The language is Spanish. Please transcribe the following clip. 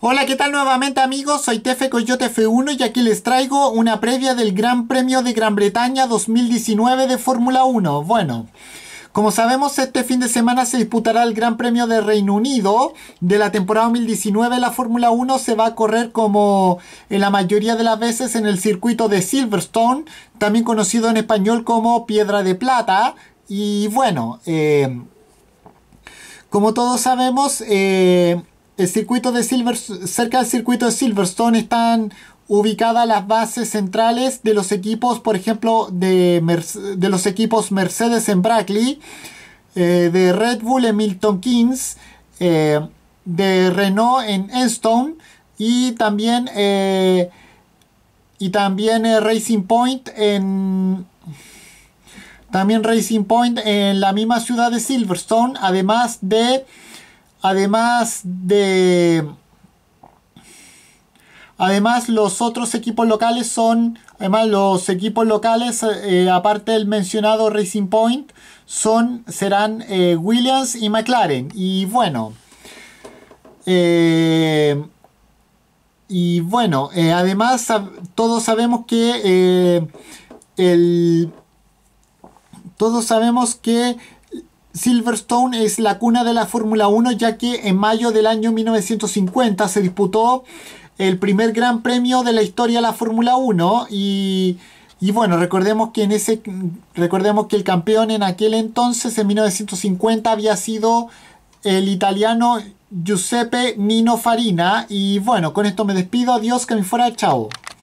Hola, ¿qué tal nuevamente amigos? Soy Tefe Coyote F1 y aquí les traigo una previa del Gran Premio de Gran Bretaña 2019 de Fórmula 1. Bueno, como sabemos este fin de semana se disputará el Gran Premio de Reino Unido de la temporada 2019. La Fórmula 1 se va a correr como en la mayoría de las veces en el circuito de Silverstone, también conocido en español como Piedra de Plata. Y bueno, eh, como todos sabemos... Eh, circuito de Silver, cerca del circuito de Silverstone están ubicadas las bases centrales de los equipos, por ejemplo, de, de los equipos Mercedes en Brackley, eh, de Red Bull en Milton Keynes, eh, de Renault en Enstone y también, eh, y también Racing Point en... También Racing Point en la misma ciudad de Silverstone, además de Además de... Además, los otros equipos locales son, además los equipos locales, eh, aparte del mencionado Racing Point, son, serán eh, Williams y McLaren. Y bueno, eh, y bueno, además todos sabemos que el, todos sabemos que Silverstone es la cuna de la Fórmula 1 ya que en mayo del año 1950 se disputó el primer gran premio de la historia de la Fórmula 1 y, bueno, recordemos que, en ese, recordemos que el campeón en aquel entonces, en 1950, había sido el italiano Giuseppe Nino Farina y bueno, con esto me despido, adiós, que me fuera, chao.